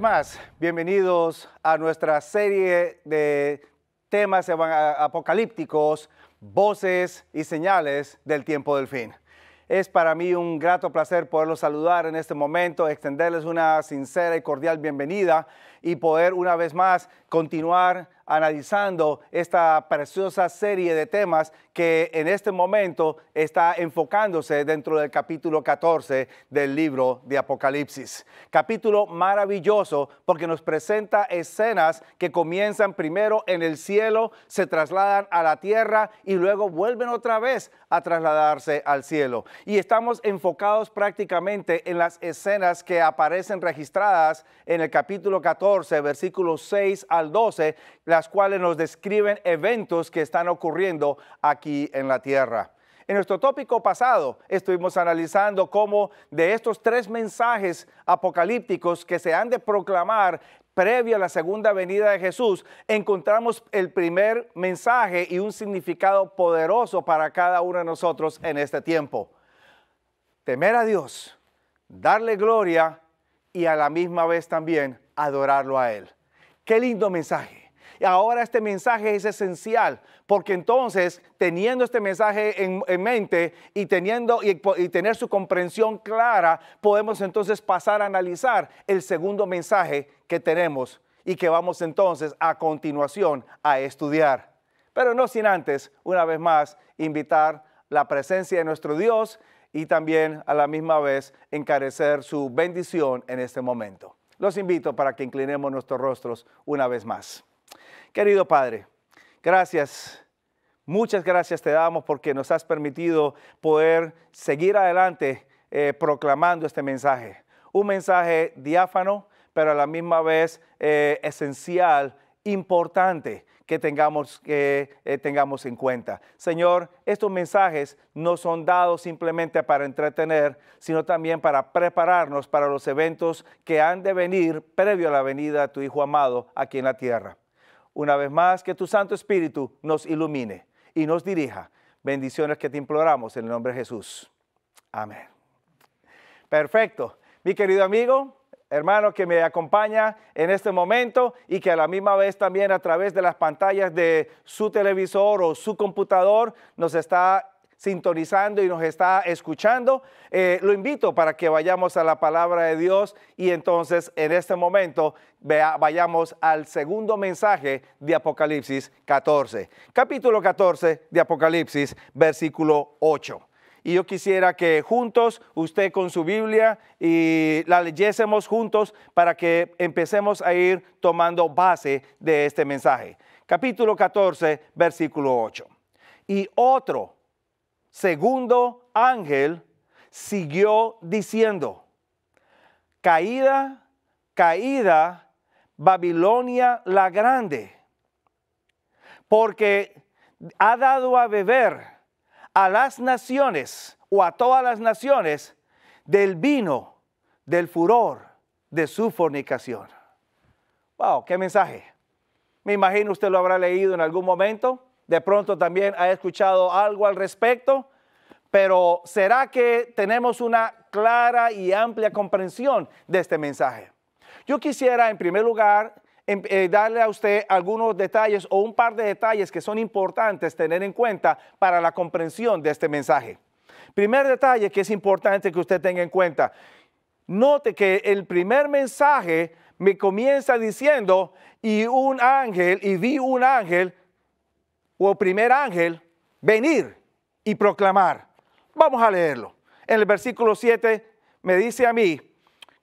más, bienvenidos a nuestra serie de temas apocalípticos, voces y señales del tiempo del fin. Es para mí un grato placer poderlos saludar en este momento, extenderles una sincera y cordial bienvenida y poder una vez más continuar analizando esta preciosa serie de temas que en este momento está enfocándose dentro del capítulo 14 del libro de Apocalipsis. Capítulo maravilloso porque nos presenta escenas que comienzan primero en el cielo, se trasladan a la tierra y luego vuelven otra vez a trasladarse al cielo. Y estamos enfocados prácticamente en las escenas que aparecen registradas en el capítulo 14, versículos 6 al 12 las cuales nos describen eventos que están ocurriendo aquí en la Tierra. En nuestro tópico pasado estuvimos analizando cómo de estos tres mensajes apocalípticos que se han de proclamar previo a la segunda venida de Jesús, encontramos el primer mensaje y un significado poderoso para cada uno de nosotros en este tiempo. Temer a Dios, darle gloria y a la misma vez también adorarlo a Él. Qué lindo mensaje. Ahora este mensaje es esencial, porque entonces, teniendo este mensaje en, mente y, teniendo, y tener su comprensión clara, podemos entonces pasar a analizar el segundo mensaje que tenemos y que vamos entonces a continuación a estudiar. Pero no sin antes, una vez más, invitar la presencia de nuestro Dios y también a la misma vez encarecer su bendición en este momento. Los invito para que inclinemos nuestros rostros una vez más. Querido Padre, gracias. Muchas gracias te damos porque nos has permitido poder seguir adelante eh, proclamando este mensaje. Un mensaje diáfano, pero a la misma vez eh, esencial, importante que tengamos, que eh, tengamos en cuenta. Señor, estos mensajes no son dados simplemente para entretener, sino también para prepararnos para los eventos que han de venir previo a la venida de tu Hijo amado aquí en la tierra una vez más, que tu Santo Espíritu nos ilumine y nos dirija. Bendiciones que te imploramos en el nombre de Jesús. Amén. Perfecto. Mi querido amigo, hermano que me acompaña en este momento y que a la misma vez también a través de las pantallas de su televisor o su computador nos está sintonizando y nos está escuchando, eh, lo invito para que vayamos a la palabra de Dios y entonces en este momento vayamos al segundo mensaje de Apocalipsis 14. Capítulo 14 de Apocalipsis, versículo 8 y yo quisiera que juntos, usted con su Biblia, y la leyésemos juntos para que empecemos a ir tomando base de este mensaje. Capítulo 14, versículo 8. Y otro segundo ángel siguió diciendo, caída, caída, Babilonia la grande, porque ha dado a beber a las naciones o a todas las naciones del vino, del furor, de su fornicación. ¡Wow! ¡Qué mensaje! Me imagino usted lo habrá leído en algún momento de pronto también ha escuchado algo al respecto, pero ¿será que tenemos una clara y amplia comprensión de este mensaje? Yo quisiera, en primer lugar, em, eh, darle a usted algunos detalles o un par de detalles que son importantes tener en cuenta para la comprensión de este mensaje. Primer detalle que es importante que usted tenga en cuenta. Note que el primer mensaje me comienza diciendo, y un ángel, y vi un ángel o primer ángel, venir y proclamar. Vamos a leerlo. En el versículo 7 me dice a mí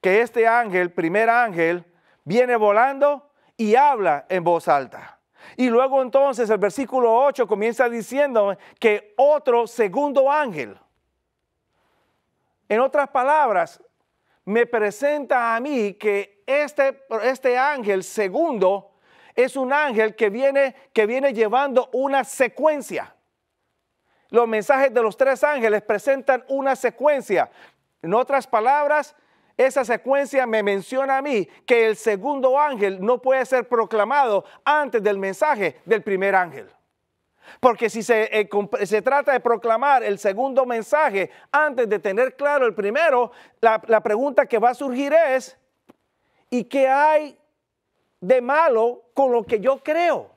que este ángel, primer ángel, viene volando y habla en voz alta. Y luego entonces el versículo 8 comienza diciendo que otro segundo ángel, en otras palabras, me presenta a mí que este, este ángel segundo es un ángel que viene, que viene llevando una secuencia. Los mensajes de los tres ángeles presentan una secuencia. En otras palabras, esa secuencia me menciona a mí que el segundo ángel no puede ser proclamado antes del mensaje del primer ángel. Porque si se, eh, trata de proclamar el segundo mensaje antes de tener claro el primero, la, la pregunta que va a surgir es, ¿y qué hay de malo con lo que yo creo?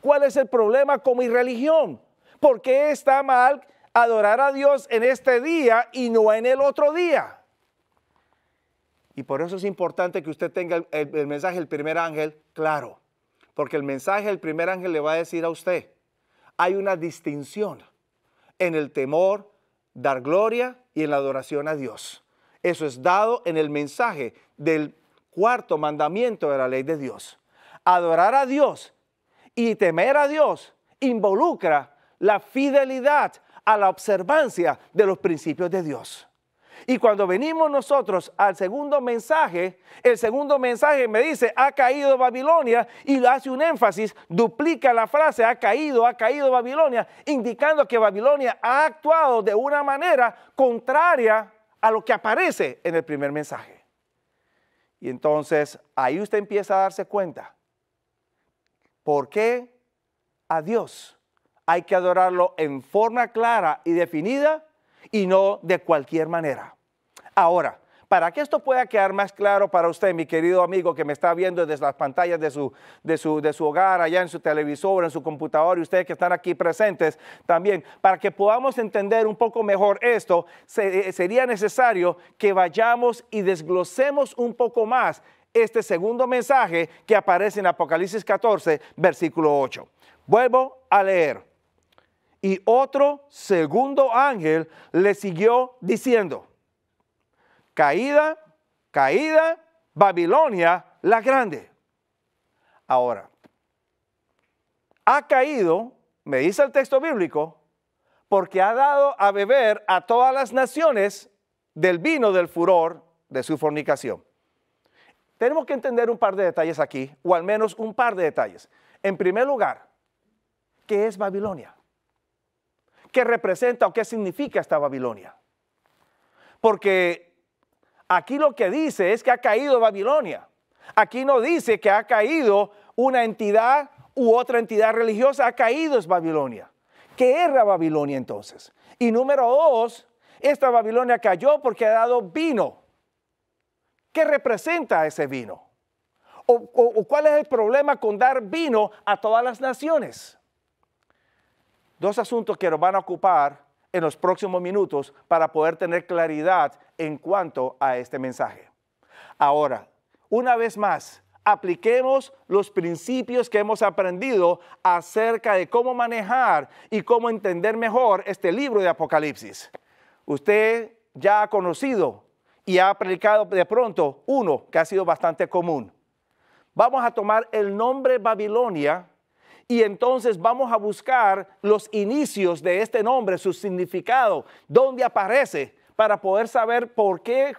¿Cuál es el problema con mi religión? ¿Por qué está mal adorar a Dios en este día y no en el otro día? Y por eso es importante que usted tenga el, el mensaje del primer ángel claro, porque el mensaje del primer ángel le va a decir a usted, hay una distinción en el temor, dar gloria y en la adoración a Dios. Eso es dado en el mensaje del cuarto mandamiento de la ley de Dios. Adorar a Dios y temer a Dios involucra la fidelidad a la observancia de los principios de Dios. Y cuando venimos nosotros al segundo mensaje, el segundo mensaje me dice, ha caído Babilonia y hace un énfasis, duplica la frase, ha caído, ha caído Babilonia, indicando que Babilonia ha actuado de una manera contraria a lo que aparece en el primer mensaje. Y entonces ahí usted empieza a darse cuenta por qué a Dios hay que adorarlo en forma clara y definida y no de cualquier manera. Ahora, para que esto pueda quedar más claro para usted, mi querido amigo que me está viendo desde las pantallas de su, hogar, allá en su televisor, en su computador y ustedes que están aquí presentes también, para que podamos entender un poco mejor esto, eh, sería necesario que vayamos y desglosemos un poco más este segundo mensaje que aparece en Apocalipsis 14, versículo 8. Vuelvo a leer. Y otro segundo ángel le siguió diciendo, Caída, caída, Babilonia la grande. Ahora, ha caído, me dice el texto bíblico, porque ha dado a beber a todas las naciones del vino del furor de su fornicación. Tenemos que entender un par de detalles aquí, o al menos un par de detalles. En primer lugar, ¿qué es Babilonia? ¿Qué representa o qué significa esta Babilonia? Porque Aquí lo que dice es que ha caído Babilonia. Aquí no dice que ha caído una entidad u otra entidad religiosa, ha caído es Babilonia. ¿Qué era Babilonia entonces? Y número dos, esta Babilonia cayó porque ha dado vino. ¿Qué representa ese vino? O, ¿O, cuál es el problema con dar vino a todas las naciones? Dos asuntos que nos van a ocupar en los próximos minutos para poder tener claridad en cuanto a este mensaje. Ahora, una vez más, apliquemos los principios que hemos aprendido acerca de cómo manejar y cómo entender mejor este libro de Apocalipsis. Usted ya ha conocido y ha aplicado de pronto uno que ha sido bastante común. Vamos a tomar el nombre Babilonia y entonces vamos a buscar los inicios de este nombre, su significado, dónde aparece, para poder saber por qué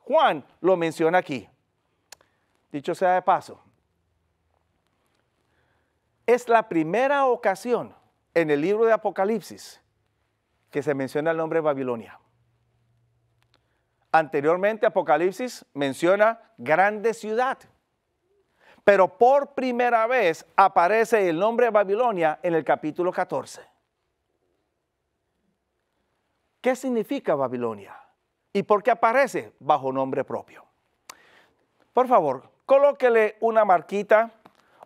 Juan lo menciona aquí. Dicho sea de paso, es la primera ocasión en el libro de Apocalipsis que se menciona el nombre Babilonia. Anteriormente Apocalipsis menciona grande ciudad, pero por primera vez aparece el nombre de Babilonia en el capítulo 14. ¿Qué significa Babilonia? ¿Y por qué aparece bajo nombre propio? Por favor, colóquele una marquita,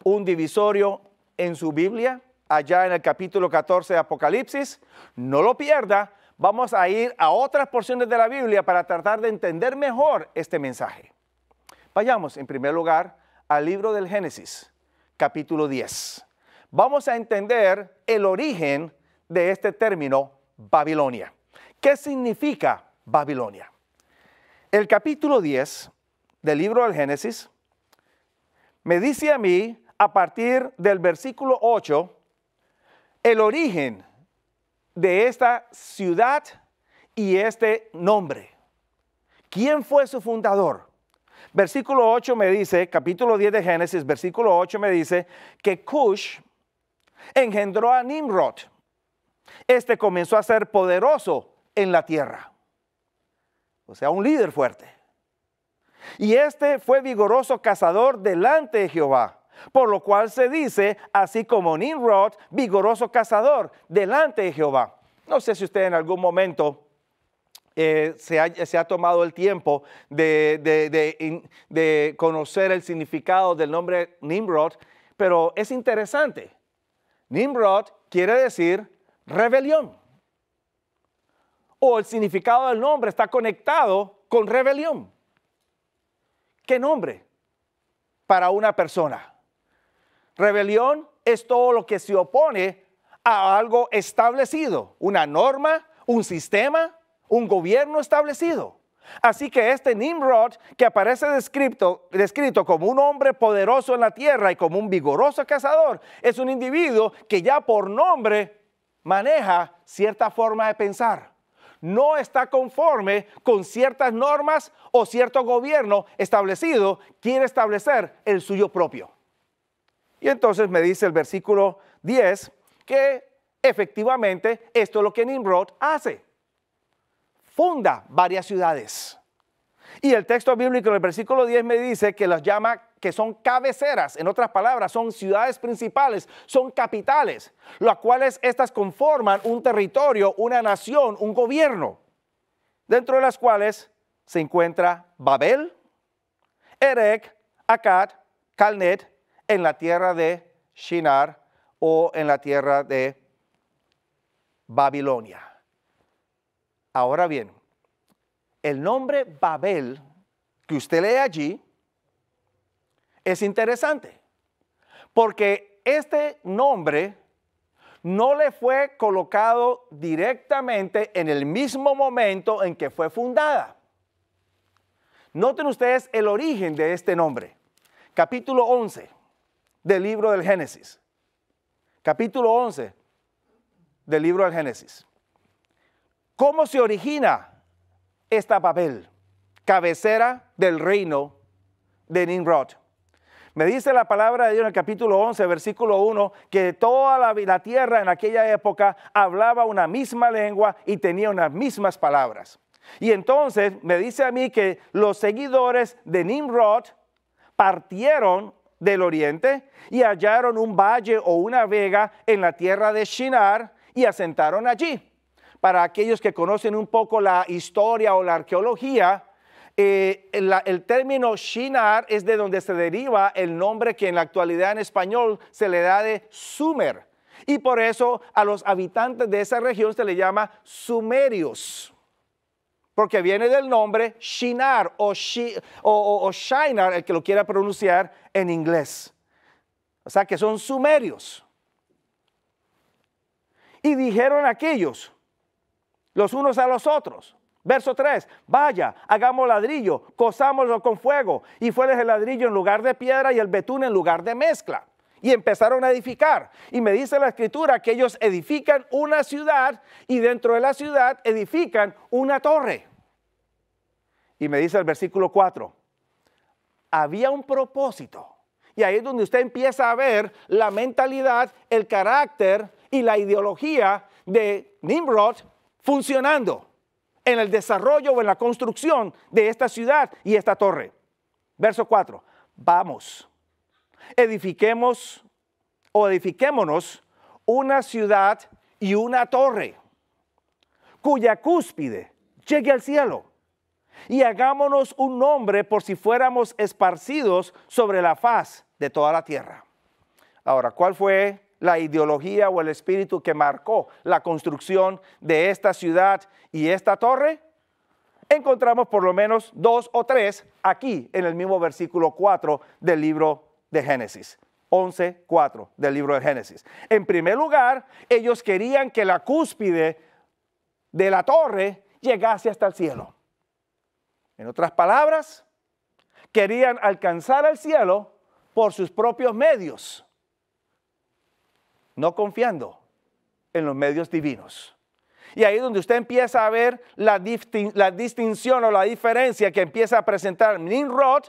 un divisorio en su Biblia, allá en el capítulo 14 de Apocalipsis. No lo pierda, vamos a ir a otras porciones de la Biblia para tratar de entender mejor este mensaje. Vayamos en primer lugar al libro del Génesis, capítulo 10. Vamos a entender el origen de este término Babilonia. ¿Qué significa Babilonia? El capítulo 10 del libro del Génesis me dice a mí, a partir del versículo 8, el origen de esta ciudad y este nombre. ¿Quién fue su fundador? Versículo 8 me dice, capítulo 10 de Génesis, versículo 8 me dice que Cush engendró a Nimrod. Este comenzó a ser poderoso en la tierra, o sea, un líder fuerte. Y este fue vigoroso cazador delante de Jehová. Por lo cual se dice, así como Nimrod, vigoroso cazador delante de Jehová. No sé si usted en algún momento eh, se, ha, tomado el tiempo de, de conocer el significado del nombre Nimrod, pero es interesante. Nimrod quiere decir rebelión. O el significado del nombre está conectado con rebelión. ¿Qué nombre para una persona? Rebelión es todo lo que se opone a algo establecido, una norma, un sistema, un gobierno establecido. Así que este Nimrod, que aparece descrito, como un hombre poderoso en la tierra y como un vigoroso cazador, es un individuo que ya por nombre maneja cierta forma de pensar. No está conforme con ciertas normas o cierto gobierno establecido, quiere establecer el suyo propio. Y entonces me dice el versículo 10 que efectivamente esto es lo que Nimrod hace funda varias ciudades. Y el texto bíblico en el versículo 10 me dice que las llama que son cabeceras, en otras palabras, son ciudades principales, son capitales, las cuales estas conforman un territorio, una nación, un gobierno, dentro de las cuales se encuentra Babel, Erek, Akkad, Calnet, en la tierra de Shinar o en la tierra de Babilonia. Ahora bien, el nombre Babel que usted lee allí es interesante, porque este nombre no le fue colocado directamente en el mismo momento en que fue fundada. Noten ustedes el origen de este nombre. Capítulo 11 del libro del Génesis. Capítulo 11 del libro del Génesis. ¿Cómo se origina esta papel, cabecera del reino de Nimrod? Me dice la palabra de Dios en el capítulo 11, versículo 1, que toda la, la, tierra en aquella época hablaba una misma lengua y tenía unas mismas palabras. Y entonces me dice a mí que los seguidores de Nimrod partieron del oriente y hallaron un valle o una vega en la tierra de Shinar y asentaron allí para aquellos que conocen un poco la historia o la arqueología, eh, el, término Shinar es de donde se deriva el nombre que en la actualidad en español se le da de Sumer. Y por eso a los habitantes de esa región se le llama sumerios, porque viene del nombre Shinar o, o Shinar, el que lo quiera pronunciar en inglés. O sea que son sumerios. Y dijeron aquellos, los unos a los otros. Verso 3, vaya, hagamos ladrillo, cosámoslo con fuego. Y fue el ladrillo en lugar de piedra y el betún en lugar de mezcla. Y empezaron a edificar. Y me dice la escritura que ellos edifican una ciudad y dentro de la ciudad edifican una torre. Y me dice el versículo 4, había un propósito. Y ahí es donde usted empieza a ver la mentalidad, el carácter y la ideología de Nimrod funcionando en el desarrollo o en la construcción de esta ciudad y esta torre. Verso 4. Vamos, edifiquemos o edifiquémonos una ciudad y una torre cuya cúspide llegue al cielo y hagámonos un nombre por si fuéramos esparcidos sobre la faz de toda la tierra. Ahora, ¿cuál fue la ideología o el espíritu que marcó la construcción de esta ciudad y esta torre? Encontramos por lo menos dos o tres aquí en el mismo versículo 4 del libro de Génesis. 11.4 del libro de Génesis. En primer lugar, ellos querían que la cúspide de la torre llegase hasta el cielo. En otras palabras, querían alcanzar al cielo por sus propios medios no confiando en los medios divinos. Y ahí es donde usted empieza a ver la, distinción o la diferencia que empieza a presentar Nimrod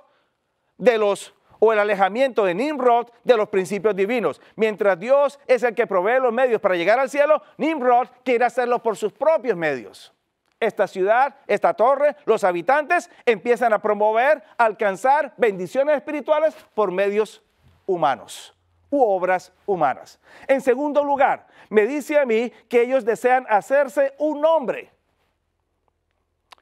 de los o el alejamiento de Nimrod de los principios divinos. Mientras Dios es el que provee los medios para llegar al cielo, Nimrod quiere hacerlo por sus propios medios. Esta ciudad, esta torre, los habitantes empiezan a promover, alcanzar bendiciones espirituales por medios humanos u obras humanas. En segundo lugar, me dice a mí que ellos desean hacerse un nombre.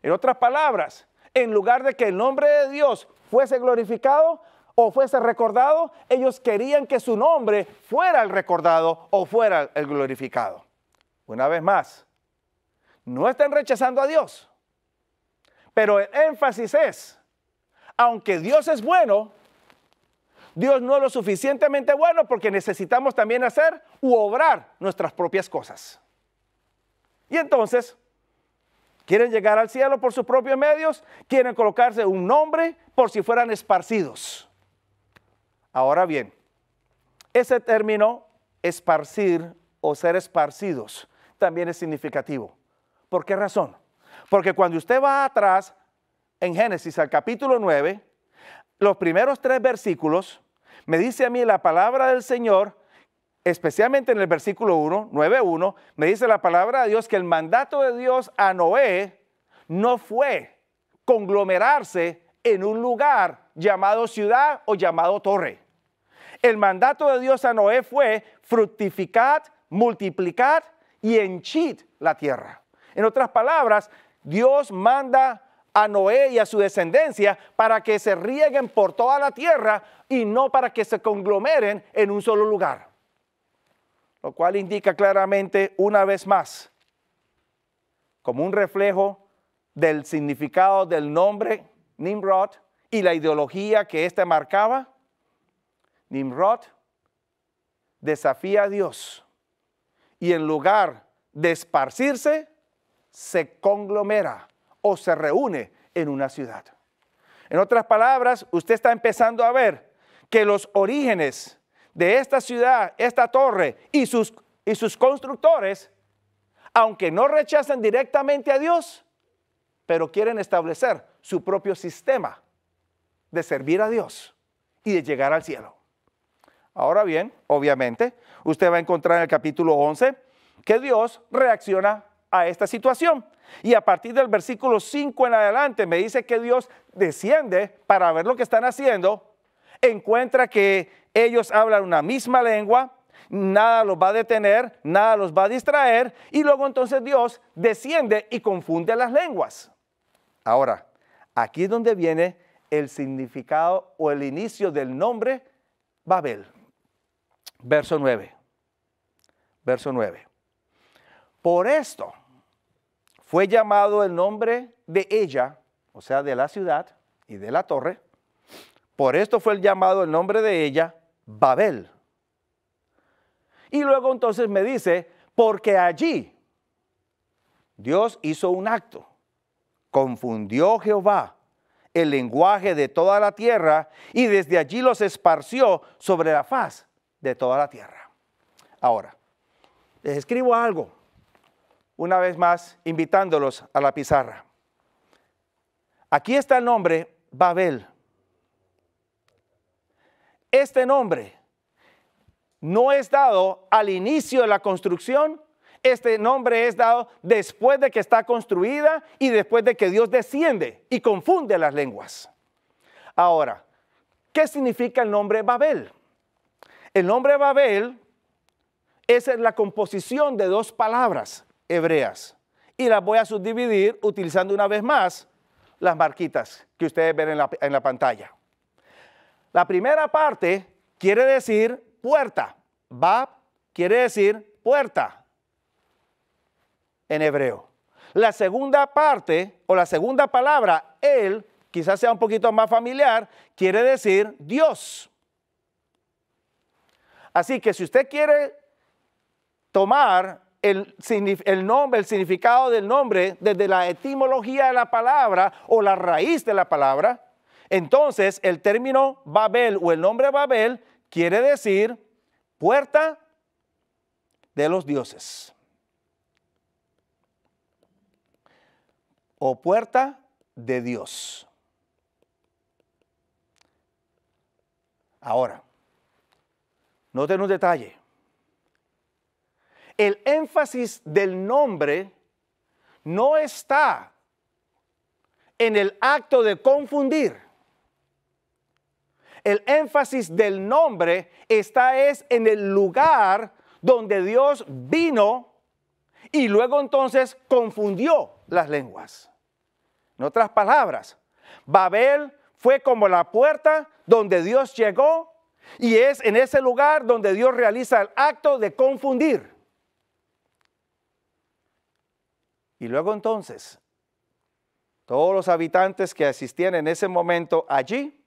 En otras palabras, en lugar de que el nombre de Dios fuese glorificado o fuese recordado, ellos querían que su nombre fuera el recordado o fuera el glorificado. Una vez más, no están rechazando a Dios, pero el énfasis es, aunque Dios es bueno, Dios no es lo suficientemente bueno porque necesitamos también hacer u obrar nuestras propias cosas. Y entonces, quieren llegar al cielo por sus propios medios, quieren colocarse un nombre por si fueran esparcidos. Ahora bien, ese término esparcir o ser esparcidos también es significativo. ¿Por qué razón? Porque cuando usted va atrás en Génesis al capítulo 9, los primeros tres versículos, me dice a mí la palabra del Señor, especialmente en el versículo 1, 9.1, me dice la palabra de Dios que el mandato de Dios a Noé no fue conglomerarse en un lugar llamado ciudad o llamado torre. El mandato de Dios a Noé fue fructificad, multiplicad y enchid la tierra. En otras palabras, Dios manda a Noé y a su descendencia para que se rieguen por toda la tierra y no para que se conglomeren en un solo lugar. Lo cual indica claramente una vez más, como un reflejo del significado del nombre Nimrod y la ideología que éste marcaba, Nimrod desafía a Dios y en lugar de esparcirse, se conglomera o se reúne en una ciudad. En otras palabras, usted está empezando a ver que los orígenes de esta ciudad, esta torre y sus, y sus constructores, aunque no rechazan directamente a Dios, pero quieren establecer su propio sistema de servir a Dios y de llegar al cielo. Ahora bien, obviamente, usted va a encontrar en el capítulo 11 que Dios reacciona a esta situación. Y a partir del versículo 5 en adelante me dice que Dios desciende para ver lo que están haciendo, encuentra que ellos hablan una misma lengua, nada los va a detener, nada los va a distraer, y luego entonces Dios desciende y confunde las lenguas. Ahora, aquí es donde viene el significado o el inicio del nombre Babel. Verso 9. Verso 9. Por esto, fue llamado el nombre de ella, o sea, de la ciudad y de la torre. Por esto fue llamado el nombre de ella Babel. Y luego entonces me dice, porque allí Dios hizo un acto. Confundió Jehová el lenguaje de toda la tierra y desde allí los esparció sobre la faz de toda la tierra. Ahora, les escribo algo una vez más invitándolos a la pizarra. Aquí está el nombre Babel. Este nombre no es dado al inicio de la construcción, este nombre es dado después de que está construida y después de que Dios desciende y confunde las lenguas. Ahora, ¿qué significa el nombre Babel? El nombre Babel es la composición de dos palabras, hebreas. Y las voy a subdividir utilizando una vez más las marquitas que ustedes ven en la, pantalla. La primera parte quiere decir puerta. Bab quiere decir puerta en hebreo. La segunda parte o la segunda palabra, él, quizás sea un poquito más familiar, quiere decir Dios. Así que si usted quiere tomar el, nombre, el significado del nombre desde la etimología de la palabra o la raíz de la palabra, entonces el término Babel o el nombre Babel quiere decir puerta de los dioses. O puerta de Dios. Ahora, noten un detalle el énfasis del nombre no está en el acto de confundir. El énfasis del nombre está es en el lugar donde Dios vino y luego entonces confundió las lenguas. En otras palabras, Babel fue como la puerta donde Dios llegó y es en ese lugar donde Dios realiza el acto de confundir. Y luego entonces, todos los habitantes que asistían en ese momento allí,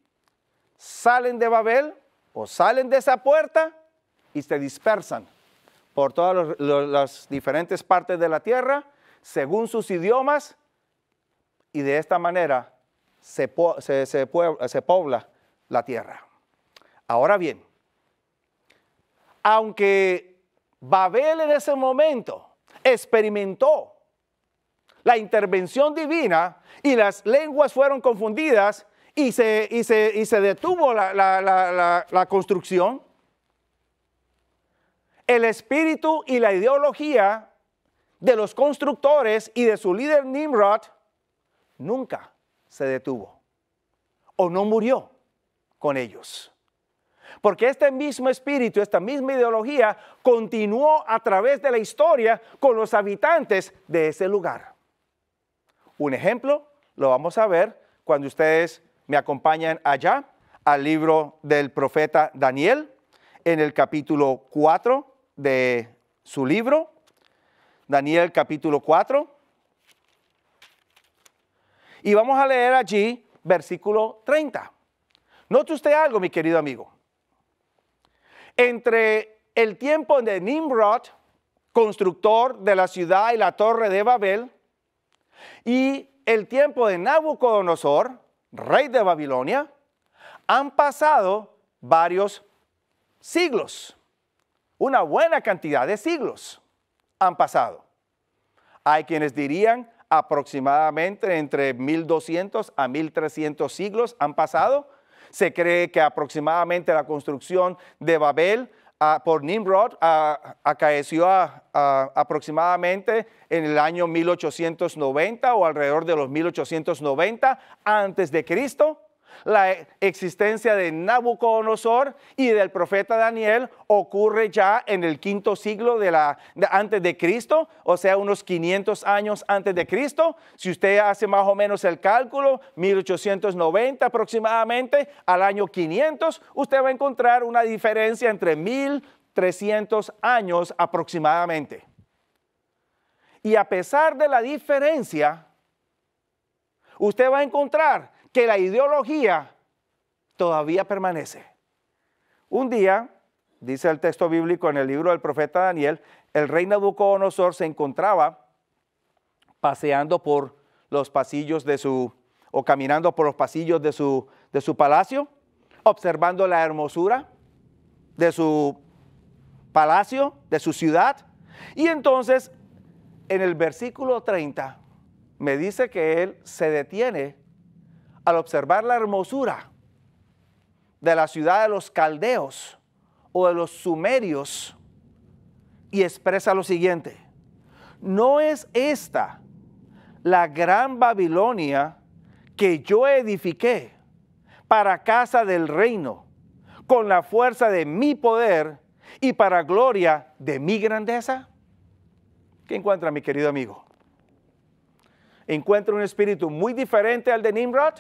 salen de Babel o salen de esa puerta y se dispersan por todas las diferentes partes de la tierra, según sus idiomas, y de esta manera se, se, se, se pobla la tierra. Ahora bien, aunque Babel en ese momento experimentó la intervención divina y las lenguas fueron confundidas y se, detuvo la, la construcción. El espíritu y la ideología de los constructores y de su líder Nimrod nunca se detuvo o no murió con ellos. Porque este mismo espíritu, esta misma ideología continuó a través de la historia con los habitantes de ese lugar. Un ejemplo lo vamos a ver cuando ustedes me acompañan allá al libro del profeta Daniel, en el capítulo 4 de su libro. Daniel capítulo 4. Y vamos a leer allí versículo 30. Note usted algo, mi querido amigo. Entre el tiempo de Nimrod, constructor de la ciudad y la torre de Babel, y el tiempo de Nabucodonosor, rey de Babilonia, han pasado varios siglos. Una buena cantidad de siglos han pasado. Hay quienes dirían aproximadamente entre 1200 a 1300 siglos han pasado. Se cree que aproximadamente la construcción de Babel por Nimrod acaeció aproximadamente en el año 1890 o alrededor de los 1890 antes de Cristo la existencia de Nabucodonosor y del profeta Daniel ocurre ya en el quinto siglo de la, antes de Cristo, o sea, unos 500 años antes de Cristo. Si usted hace más o menos el cálculo, 1890 aproximadamente, al año 500, usted va a encontrar una diferencia entre 1300 años aproximadamente. Y a pesar de la diferencia, usted va a encontrar que la ideología todavía permanece. Un día, dice el texto bíblico en el libro del profeta Daniel, el rey Nabucodonosor se encontraba paseando por los pasillos de su, o caminando por los pasillos de su, de su palacio, observando la hermosura de su palacio, de su ciudad. Y entonces, en el versículo 30, me dice que él se detiene al observar la hermosura de la ciudad de los caldeos o de los sumerios y expresa lo siguiente, no es esta la gran Babilonia que yo edifiqué para casa del reino, con la fuerza de mi poder y para gloria de mi grandeza? ¿Qué encuentra mi querido amigo? ¿Encuentra un espíritu muy diferente al de Nimrod?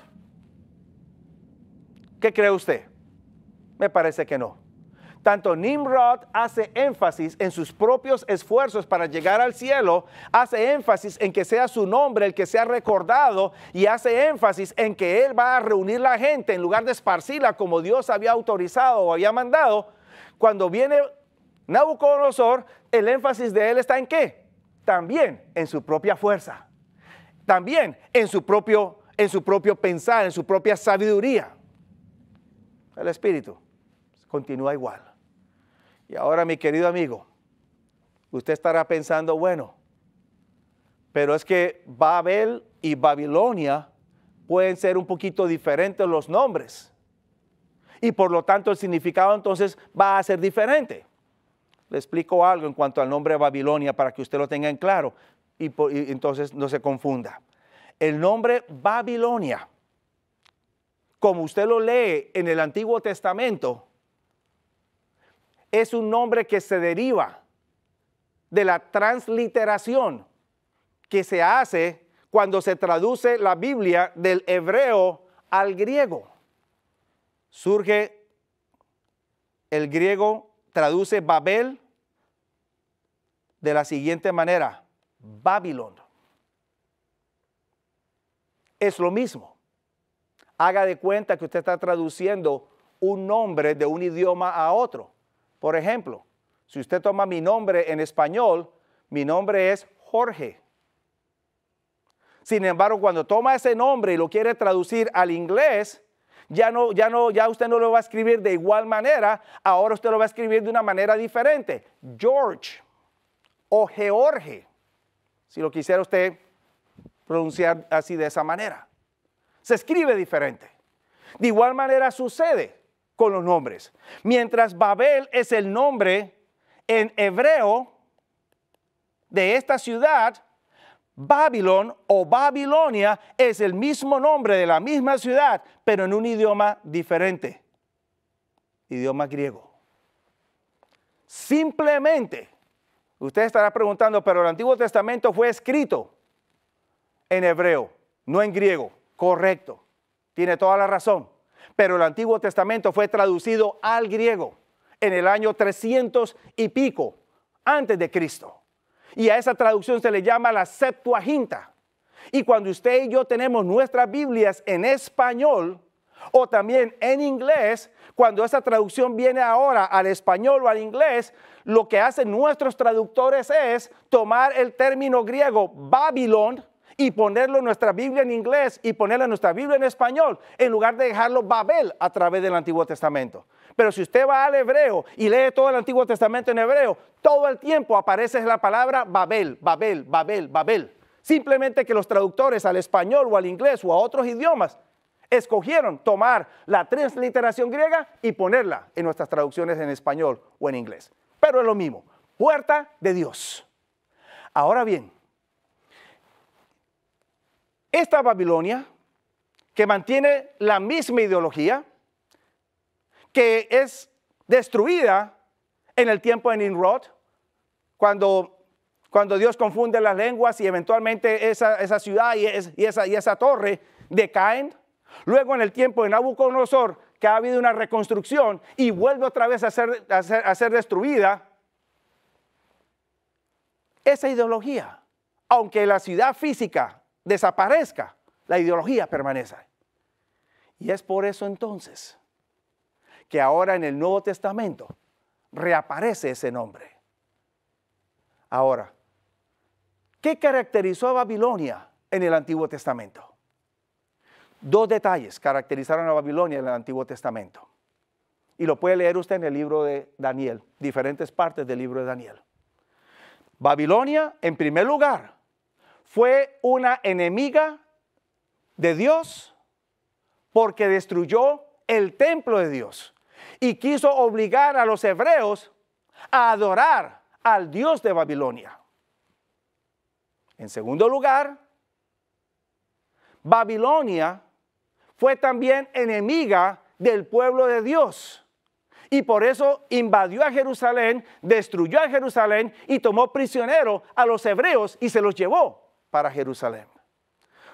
¿Qué cree usted? Me parece que no. Tanto Nimrod hace énfasis en sus propios esfuerzos para llegar al cielo, hace énfasis en que sea su nombre el que sea recordado y hace énfasis en que él va a reunir la gente en lugar de esparcirla como Dios había autorizado o había mandado. Cuando viene Nabucodonosor, el énfasis de él está en qué? También en su propia fuerza, también en su propio, en su propio pensar, en su propia sabiduría el espíritu, continúa igual. Y ahora, mi querido amigo, usted estará pensando, bueno, pero es que Babel y Babilonia pueden ser un poquito diferentes los nombres. Y por lo tanto el significado entonces va a ser diferente. Le explico algo en cuanto al nombre de Babilonia para que usted lo tenga en claro y, y entonces no se confunda. El nombre Babilonia como usted lo lee en el Antiguo Testamento, es un nombre que se deriva de la transliteración que se hace cuando se traduce la Biblia del hebreo al griego. Surge el griego, traduce Babel de la siguiente manera, Babilón. Es lo mismo haga de cuenta que usted está traduciendo un nombre de un idioma a otro. Por ejemplo, si usted toma mi nombre en español, mi nombre es Jorge. Sin embargo, cuando toma ese nombre y lo quiere traducir al inglés, ya no, ya no, ya usted no lo va a escribir de igual manera, ahora usted lo va a escribir de una manera diferente. George o George, si lo quisiera usted pronunciar así de esa manera se escribe diferente. De igual manera sucede con los nombres. Mientras Babel es el nombre en hebreo de esta ciudad, Babilón o Babilonia es el mismo nombre de la misma ciudad, pero en un idioma diferente, idioma griego. Simplemente, usted estará preguntando, pero el Antiguo Testamento fue escrito en hebreo, no en griego. Correcto, tiene toda la razón. Pero el Antiguo Testamento fue traducido al griego en el año 300 y pico antes de Cristo. Y a esa traducción se le llama la Septuaginta. Y cuando usted y yo tenemos nuestras Biblias en español o también en inglés, cuando esa traducción viene ahora al español o al inglés, lo que hacen nuestros traductores es tomar el término griego Babilón y ponerlo en nuestra Biblia en inglés y ponerlo en nuestra Biblia en español, en lugar de dejarlo Babel a través del Antiguo Testamento. Pero si usted va al hebreo y lee todo el Antiguo Testamento en hebreo, todo el tiempo aparece la palabra Babel, Babel, Babel, Babel. Simplemente que los traductores al español o al inglés o a otros idiomas escogieron tomar la transliteración griega y ponerla en nuestras traducciones en español o en inglés. Pero es lo mismo, puerta de Dios. Ahora bien, esta Babilonia, que mantiene la misma ideología, que es destruida en el tiempo de Nimrod, cuando, cuando Dios confunde las lenguas y eventualmente esa, ciudad y, esa, y esa torre decaen. Luego en el tiempo de Nabucodonosor, que ha habido una reconstrucción y vuelve otra vez a ser, a ser destruida. Esa ideología, aunque la ciudad física desaparezca, la ideología permanece. Y es por eso entonces que ahora en el Nuevo Testamento reaparece ese nombre. Ahora, ¿qué caracterizó a Babilonia en el Antiguo Testamento? Dos detalles caracterizaron a Babilonia en el Antiguo Testamento. Y lo puede leer usted en el libro de Daniel, diferentes partes del libro de Daniel. Babilonia, en primer lugar, fue una enemiga de Dios porque destruyó el templo de Dios y quiso obligar a los hebreos a adorar al Dios de Babilonia. En segundo lugar, Babilonia fue también enemiga del pueblo de Dios. Y por eso invadió a Jerusalén, destruyó a Jerusalén y tomó prisionero a los hebreos y se los llevó para Jerusalén.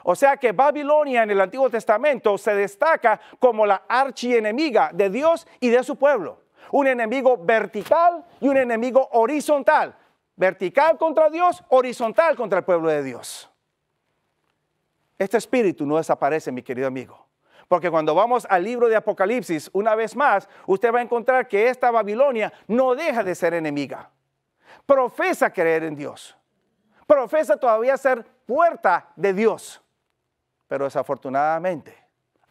O sea que Babilonia en el Antiguo Testamento se destaca como la archienemiga de Dios y de su pueblo. Un enemigo vertical y un enemigo horizontal. Vertical contra Dios, horizontal contra el pueblo de Dios. Este espíritu no desaparece, mi querido amigo. Porque cuando vamos al libro de Apocalipsis, una vez más, usted va a encontrar que esta Babilonia no deja de ser enemiga. Profesa creer en Dios profesa todavía ser puerta de Dios, pero desafortunadamente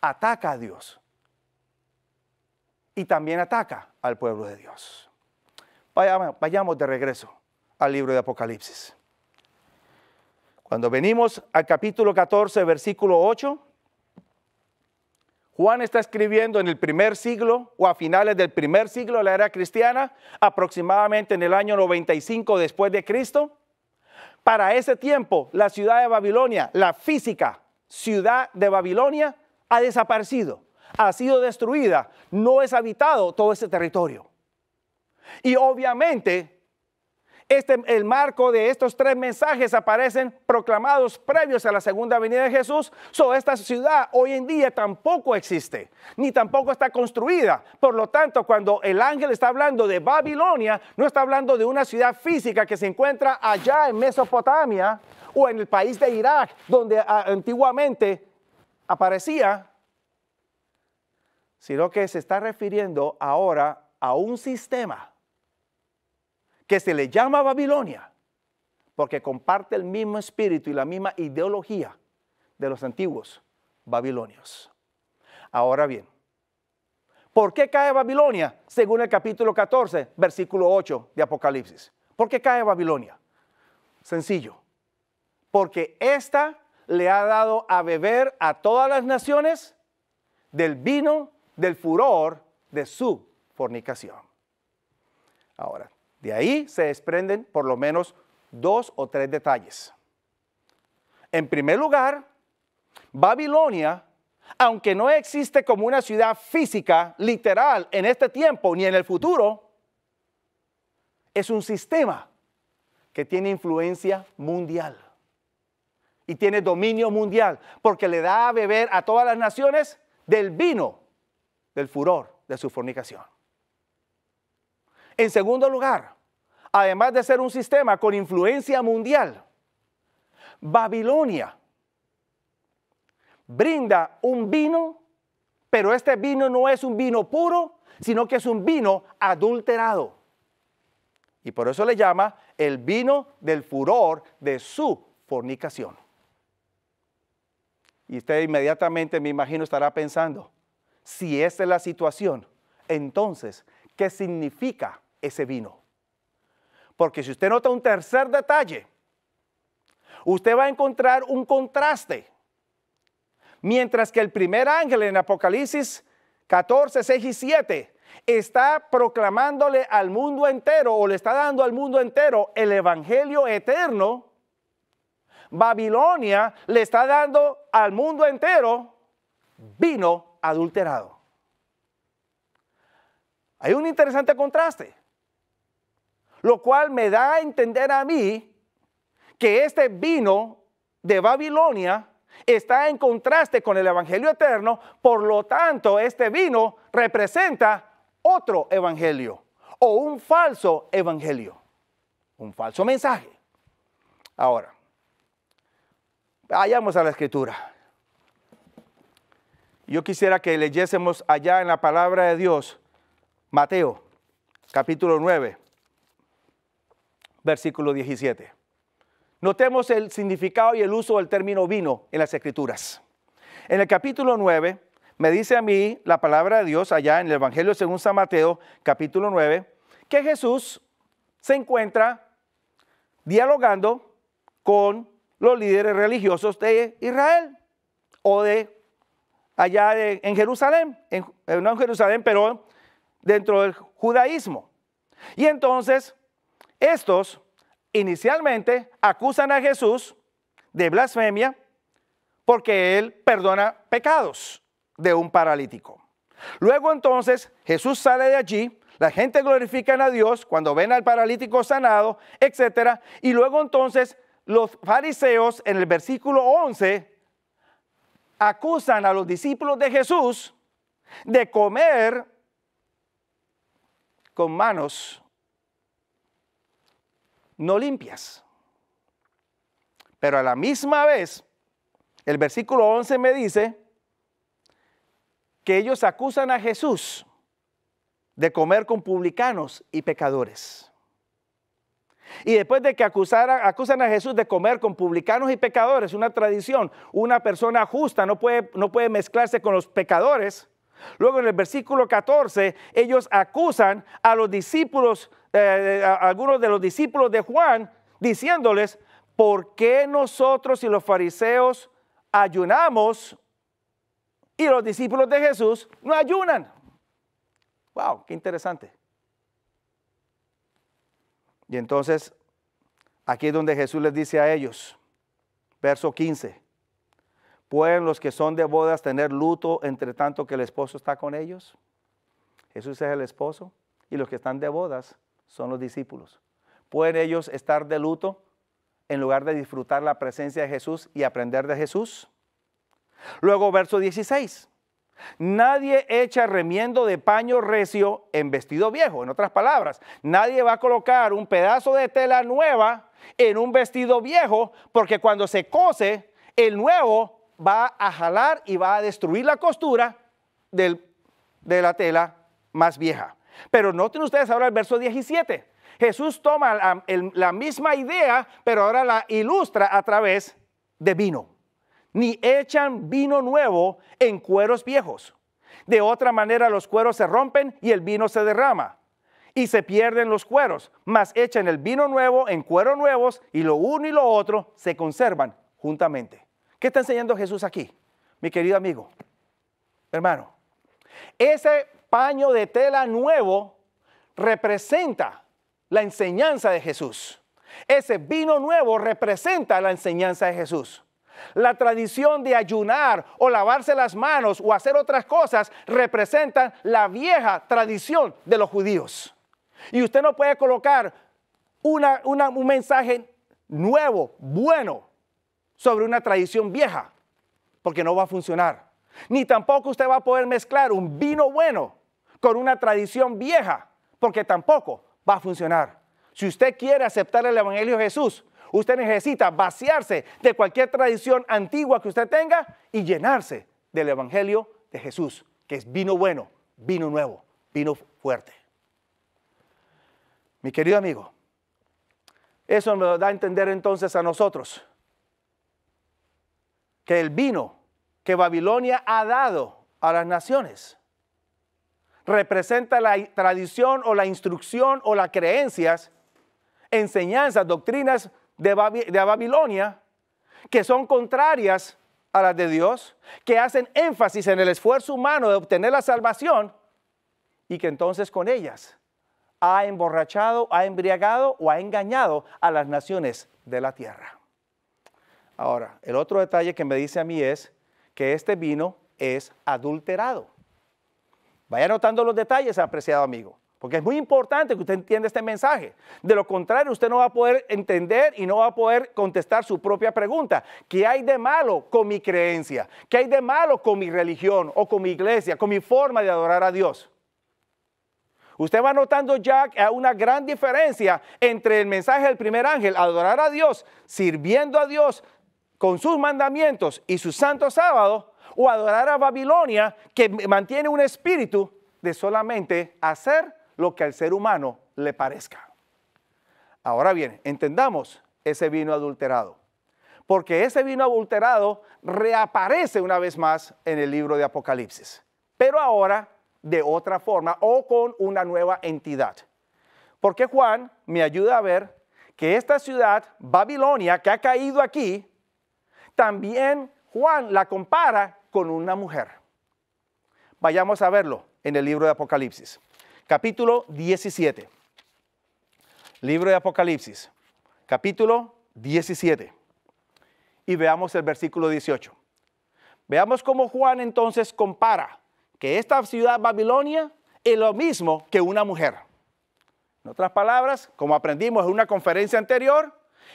ataca a Dios y también ataca al pueblo de Dios. Vayamos, de regreso al libro de Apocalipsis. Cuando venimos al capítulo 14, versículo 8, Juan está escribiendo en el primer siglo o a finales del primer siglo de la era cristiana, aproximadamente en el año 95 después de Cristo. Para ese tiempo, la ciudad de Babilonia, la física ciudad de Babilonia, ha desaparecido, ha sido destruida, no es habitado todo ese territorio. Y obviamente este, el marco de estos tres mensajes aparecen proclamados previos a la segunda venida de Jesús. So, esta ciudad hoy en día tampoco existe, ni tampoco está construida. Por lo tanto, cuando el ángel está hablando de Babilonia, no está hablando de una ciudad física que se encuentra allá en Mesopotamia o en el país de Irak, donde ah, antiguamente aparecía, sino que se está refiriendo ahora a un sistema que se le llama Babilonia porque comparte el mismo espíritu y la misma ideología de los antiguos babilonios. Ahora bien, ¿por qué cae Babilonia? Según el capítulo 14, versículo 8 de Apocalipsis. ¿Por qué cae Babilonia? Sencillo, porque ésta le ha dado a beber a todas las naciones del vino, del furor, de su fornicación. Ahora, de ahí se desprenden por lo menos dos o tres detalles. En primer lugar, Babilonia, aunque no existe como una ciudad física, literal, en este tiempo ni en el futuro, es un sistema que tiene influencia mundial y tiene dominio mundial, porque le da a beber a todas las naciones del vino, del furor de su fornicación. En segundo lugar, además de ser un sistema con influencia mundial, Babilonia brinda un vino, pero este vino no es un vino puro, sino que es un vino adulterado. Y por eso le llama el vino del furor de su fornicación. Y usted inmediatamente, me imagino, estará pensando, si esa es la situación, entonces, ¿qué significa ese vino. Porque si usted nota un tercer detalle, usted va a encontrar un contraste. Mientras que el primer ángel en Apocalipsis 14, 6 y 7 está proclamándole al mundo entero o le está dando al mundo entero el Evangelio eterno, Babilonia le está dando al mundo entero vino adulterado. Hay un interesante contraste lo cual me da a entender a mí que este vino de Babilonia está en contraste con el Evangelio eterno, por lo tanto este vino representa otro Evangelio o un falso Evangelio, un falso mensaje. Ahora, vayamos a la escritura. Yo quisiera que leyésemos allá en la palabra de Dios, Mateo, capítulo 9 versículo 17. Notemos el significado y el uso del término vino en las escrituras. En el capítulo 9 me dice a mí la palabra de Dios allá en el Evangelio según San Mateo, capítulo 9, que Jesús se encuentra dialogando con los líderes religiosos de Israel o de allá de, en Jerusalén, en, eh, no en Jerusalén, pero dentro del judaísmo. Y entonces estos inicialmente acusan a Jesús de blasfemia porque él perdona pecados de un paralítico. Luego entonces Jesús sale de allí, la gente glorifica a Dios cuando ven al paralítico sanado, etc. Y luego entonces los fariseos en el versículo 11 acusan a los discípulos de Jesús de comer con manos no limpias. Pero a la misma vez, el versículo 11 me dice que ellos acusan a Jesús de comer con publicanos y pecadores. Y después de que acusara, acusan a Jesús de comer con publicanos y pecadores, una tradición, una persona justa no puede, no puede mezclarse con los pecadores. Luego en el versículo 14, ellos acusan a los discípulos eh, eh, algunos de los discípulos de Juan diciéndoles, ¿por qué nosotros y los fariseos ayunamos y los discípulos de Jesús no ayunan? Wow, qué interesante. Y entonces, aquí es donde Jesús les dice a ellos, verso 15, ¿pueden los que son de bodas tener luto entre tanto que el esposo está con ellos? Jesús es el esposo y los que están de bodas son los discípulos. ¿Pueden ellos estar de luto en lugar de disfrutar la presencia de Jesús y aprender de Jesús? Luego verso 16. Nadie echa remiendo de paño recio en vestido viejo. En otras palabras, nadie va a colocar un pedazo de tela nueva en un vestido viejo porque cuando se cose, el nuevo va a jalar y va a destruir la costura de la tela más vieja. Pero noten ustedes ahora el verso 17. Jesús toma la, misma idea, pero ahora la ilustra a través de vino. Ni echan vino nuevo en cueros viejos. De otra manera los cueros se rompen y el vino se derrama y se pierden los cueros, mas echan el vino nuevo en cueros nuevos y lo uno y lo otro se conservan juntamente. ¿Qué está enseñando Jesús aquí, mi querido amigo, hermano? Ese paño de tela nuevo representa la enseñanza de Jesús. Ese vino nuevo representa la enseñanza de Jesús. La tradición de ayunar o lavarse las manos o hacer otras cosas representa la vieja tradición de los judíos. Y usted no puede colocar un mensaje nuevo, bueno, sobre una tradición vieja, porque no va a funcionar. Ni tampoco usted va a poder mezclar un vino bueno con una tradición vieja, porque tampoco va a funcionar. Si usted quiere aceptar el Evangelio de Jesús, usted necesita vaciarse de cualquier tradición antigua que usted tenga y llenarse del Evangelio de Jesús, que es vino bueno, vino nuevo, vino fuerte. Mi querido amigo, eso nos da a entender entonces a nosotros que el vino que Babilonia ha dado a las naciones representa la tradición o la instrucción o las creencias, enseñanzas, doctrinas de, Babilonia que son contrarias a las de Dios, que hacen énfasis en el esfuerzo humano de obtener la salvación y que entonces con ellas ha emborrachado, ha embriagado o ha engañado a las naciones de la tierra. Ahora, el otro detalle que me dice a mí es que este vino es adulterado. Vaya notando los detalles, apreciado amigo, porque es muy importante que usted entienda este mensaje. De lo contrario, usted no va a poder entender y no va a poder contestar su propia pregunta. ¿Qué hay de malo con mi creencia? ¿Qué hay de malo con mi religión o con mi iglesia, con mi forma de adorar a Dios? Usted va notando ya una gran diferencia entre el mensaje del primer ángel, adorar a Dios, sirviendo a Dios con sus mandamientos y su santo sábado, o adorar a Babilonia que mantiene un espíritu de solamente hacer lo que al ser humano le parezca. Ahora bien, entendamos ese vino adulterado, porque ese vino adulterado reaparece una vez más en el libro de Apocalipsis, pero ahora de otra forma o con una nueva entidad. Porque Juan me ayuda a ver que esta ciudad, Babilonia, que ha caído aquí, también Juan la compara con una mujer. Vayamos a verlo en el libro de Apocalipsis. Capítulo 17. Libro de Apocalipsis. Capítulo 17. Y veamos el versículo 18. Veamos cómo Juan entonces compara que esta ciudad Babilonia es lo mismo que una mujer. En otras palabras, como aprendimos en una conferencia anterior,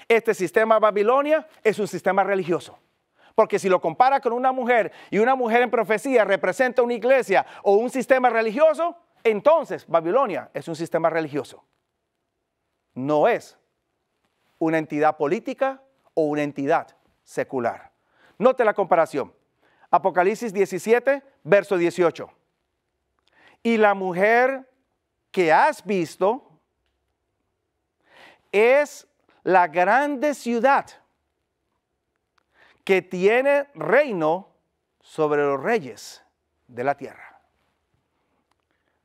este sistema Babilonia es un sistema religioso. Porque si lo compara con una mujer y una mujer en profecía representa una iglesia o un sistema religioso, entonces Babilonia es un sistema religioso. No es una entidad política o una entidad secular. Note la comparación. Apocalipsis 17, verso 18. Y la mujer que has visto es la grande ciudad que tiene reino sobre los reyes de la tierra.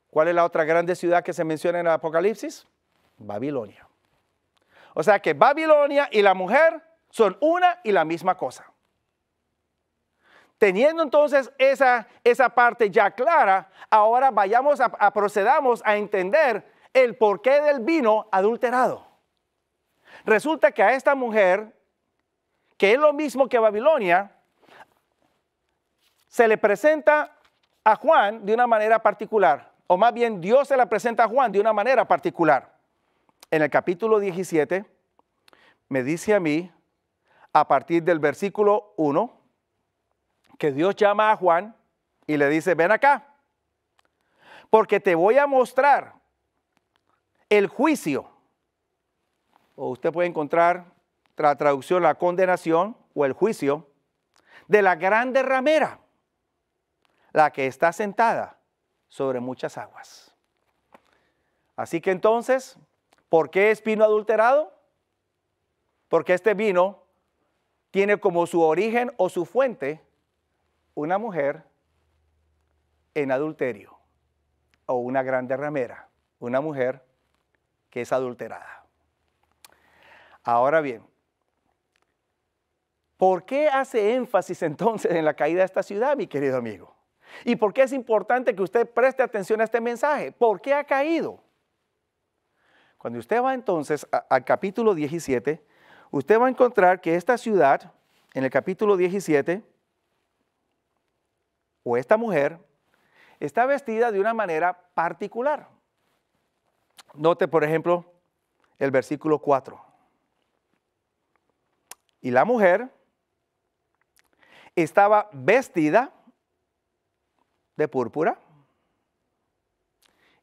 ¿Cuál es la otra grande ciudad que se menciona en el Apocalipsis? Babilonia. O sea que Babilonia y la mujer son una y la misma cosa. Teniendo entonces esa, esa parte ya clara, ahora vayamos a procedamos a entender el porqué del vino adulterado. Resulta que a esta mujer que es lo mismo que Babilonia, se le presenta a Juan de una manera particular, o más bien Dios se la presenta a Juan de una manera particular. En el capítulo 17 me dice a mí, a partir del versículo 1, que Dios llama a Juan y le dice, ven acá, porque te voy a mostrar el juicio. O usted puede encontrar la traducción, la condenación o el juicio, de la grande ramera, la que está sentada sobre muchas aguas. Así que entonces, ¿por qué es vino adulterado? Porque este vino tiene como su origen o su fuente una mujer en adulterio o una grande ramera, una mujer que es adulterada. Ahora bien, ¿Por qué hace énfasis entonces en la caída de esta ciudad, mi querido amigo? ¿Y por qué es importante que usted preste atención a este mensaje? ¿Por qué ha caído? Cuando usted va entonces al capítulo 17, usted va a encontrar que esta ciudad, en el capítulo 17, o esta mujer, está vestida de una manera particular. Note, por ejemplo, el versículo 4. Y la mujer, estaba vestida de púrpura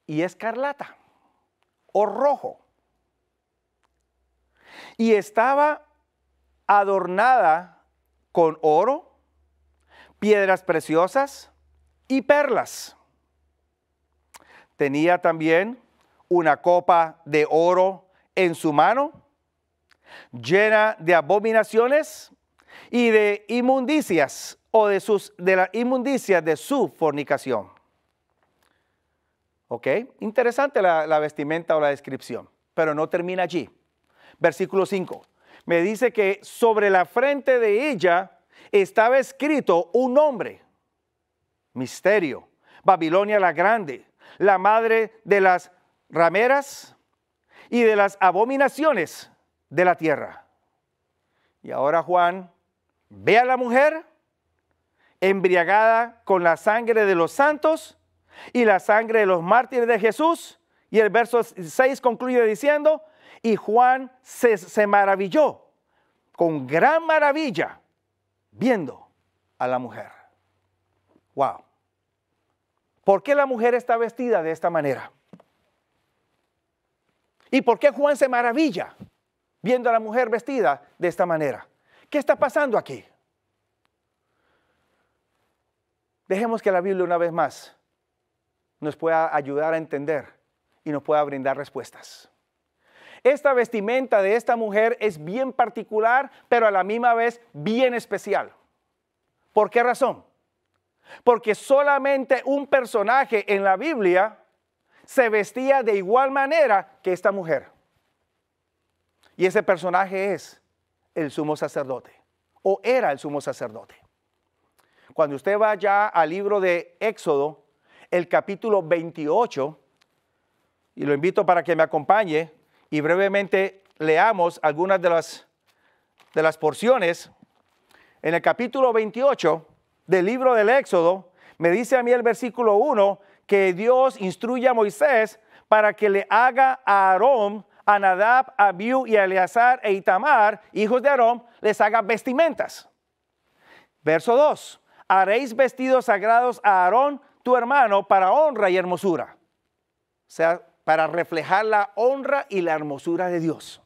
y escarlata o rojo. Y estaba adornada con oro, piedras preciosas y perlas. Tenía también una copa de oro en su mano, llena de abominaciones y de inmundicias o de, sus, de las inmundicias de su fornicación. ¿Ok? Interesante la, la vestimenta o la descripción, pero no termina allí. Versículo 5. Me dice que sobre la frente de ella estaba escrito un nombre. Misterio. Babilonia la Grande, la madre de las rameras y de las abominaciones de la tierra. Y ahora Juan ve a la mujer embriagada con la sangre de los santos y la sangre de los mártires de Jesús. Y el verso 6 concluye diciendo, y Juan se, se maravilló con gran maravilla viendo a la mujer. Wow. ¿Por qué la mujer está vestida de esta manera? ¿Y por qué Juan se maravilla viendo a la mujer vestida de esta manera? ¿Qué está pasando aquí? Dejemos que la Biblia una vez más nos pueda ayudar a entender y nos pueda brindar respuestas. Esta vestimenta de esta mujer es bien particular, pero a la misma vez bien especial. ¿Por qué razón? Porque solamente un personaje en la Biblia se vestía de igual manera que esta mujer. Y ese personaje es el sumo sacerdote, o era el sumo sacerdote. Cuando usted va ya al libro de Éxodo, el capítulo 28, y lo invito para que me acompañe y brevemente leamos algunas de las, de las porciones. En el capítulo 28 del libro del Éxodo, me dice a mí el versículo 1 que Dios instruye a Moisés para que le haga a Aarón a Nadab, Abiú y a Eleazar e Itamar, hijos de Aarón, les haga vestimentas. Verso 2. Haréis vestidos sagrados a Aarón, tu hermano, para honra y hermosura. O sea, para reflejar la honra y la hermosura de Dios.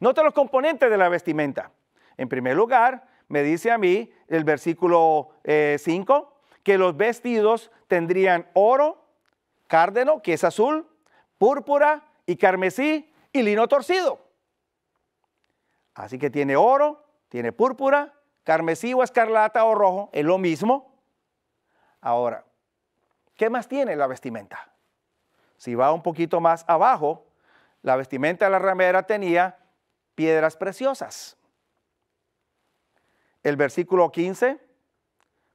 Nota los componentes de la vestimenta. En primer lugar, me dice a mí el versículo 5 eh, que los vestidos tendrían oro, cárdeno, que es azul, púrpura y carmesí y lino torcido. Así que tiene oro, tiene púrpura, carmesí o escarlata o rojo, es lo mismo. Ahora, ¿qué más tiene la vestimenta? Si va un poquito más abajo, la vestimenta de la ramera tenía piedras preciosas. El versículo 15,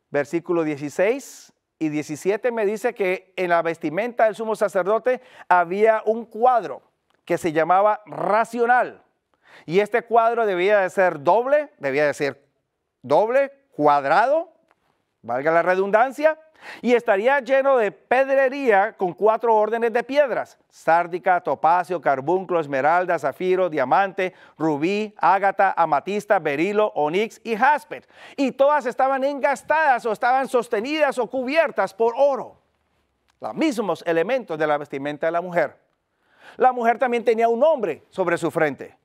versículo 16 y 17 me dice que en la vestimenta del sumo sacerdote había un cuadro que se llamaba Racional. Y este cuadro debía de ser doble, debía de ser doble, cuadrado, valga la redundancia, y estaría lleno de pedrería con cuatro órdenes de piedras, sárdica, topacio, carbunclo, esmeralda, zafiro, diamante, rubí, ágata, amatista, berilo, onix y jasper. Y todas estaban engastadas o estaban sostenidas o cubiertas por oro, los mismos elementos de la vestimenta de la mujer. La mujer también tenía un hombre sobre su frente.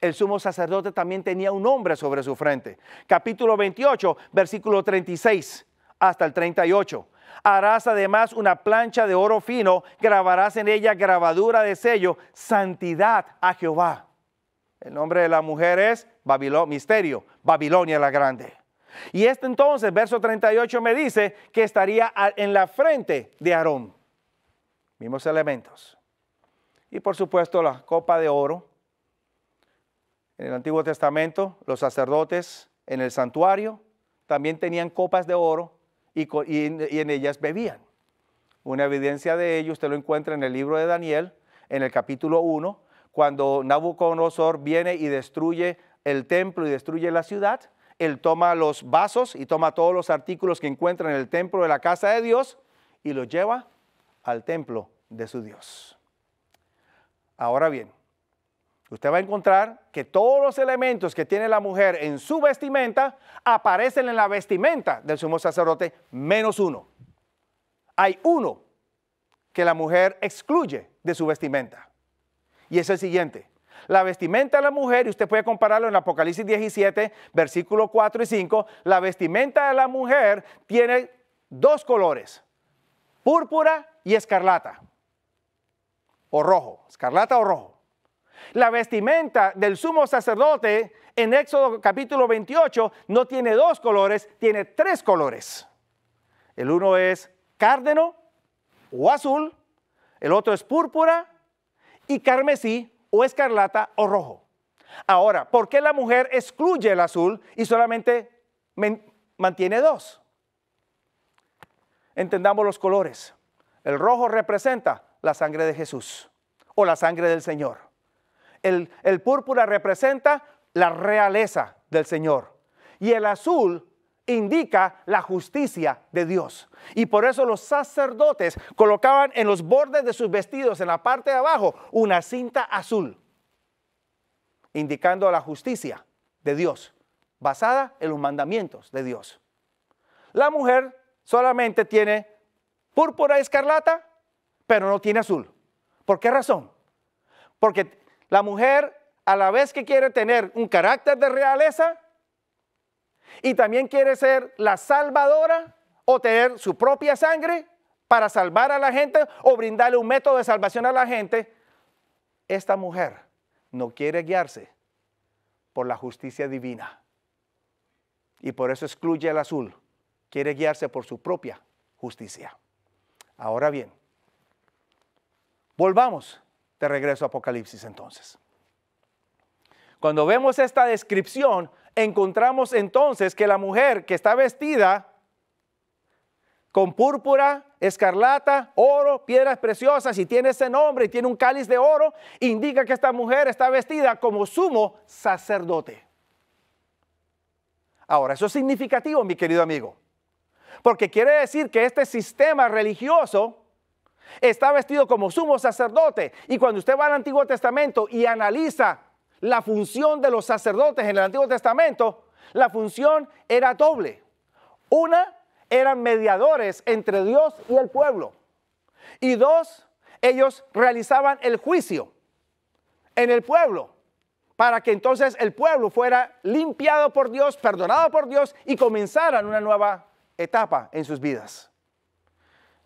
El sumo sacerdote también tenía un hombre sobre su frente. Capítulo 28, versículo 36 hasta el 38. Harás además una plancha de oro fino, grabarás en ella grabadura de sello, santidad a Jehová. El nombre de la mujer es misterio, Babilonia la Grande. Y este entonces, verso 38 me dice que estaría en la frente de Aarón. Mismos elementos. Y por supuesto la copa de oro. En el Antiguo Testamento los sacerdotes en el santuario también tenían copas de oro y, en ellas bebían. Una evidencia de ello usted lo encuentra en el libro de Daniel, en el capítulo 1, cuando Nabucodonosor viene y destruye el templo y destruye la ciudad. Él toma los vasos y toma todos los artículos que encuentra en el templo de la casa de Dios y los lleva al templo de su Dios. Ahora bien, usted va a encontrar que todos los elementos que tiene la mujer en su vestimenta aparecen en la vestimenta del sumo sacerdote, menos uno. Hay uno que la mujer excluye de su vestimenta. Y es el siguiente. La vestimenta de la mujer, y usted puede compararlo en Apocalipsis 17, versículo 4 y 5, la vestimenta de la mujer tiene dos colores, púrpura y escarlata o rojo, escarlata o rojo. La vestimenta del sumo sacerdote en Éxodo capítulo 28 no tiene dos colores, tiene tres colores. El uno es cárdeno o azul, el otro es púrpura y carmesí o escarlata o rojo. Ahora, ¿por qué la mujer excluye el azul y solamente mantiene dos? Entendamos los colores. El rojo representa la sangre de Jesús o la sangre del Señor. El, púrpura representa la realeza del Señor y el azul indica la justicia de Dios. Y por eso los sacerdotes colocaban en los bordes de sus vestidos, en la parte de abajo, una cinta azul, indicando la justicia de Dios, basada en los mandamientos de Dios. La mujer solamente tiene púrpura escarlata pero no tiene azul. ¿Por qué razón? Porque la mujer, a la vez que quiere tener un carácter de realeza y también quiere ser la salvadora o tener su propia sangre para salvar a la gente o brindarle un método de salvación a la gente, esta mujer no quiere guiarse por la justicia divina. Y por eso excluye el azul. Quiere guiarse por su propia justicia. Ahora bien, Volvamos de regreso a Apocalipsis entonces. Cuando vemos esta descripción, encontramos entonces que la mujer que está vestida con púrpura, escarlata, oro, piedras preciosas, y tiene ese nombre y tiene un cáliz de oro, indica que esta mujer está vestida como sumo sacerdote. Ahora, eso es significativo, mi querido amigo, porque quiere decir que este sistema religioso Está vestido como sumo sacerdote. Y cuando usted va al Antiguo Testamento y analiza la función de los sacerdotes en el Antiguo Testamento, la función era doble. Una, eran mediadores entre Dios y el pueblo. Y dos, ellos realizaban el juicio en el pueblo para que entonces el pueblo fuera limpiado por Dios, perdonado por Dios y comenzaran una nueva etapa en sus vidas.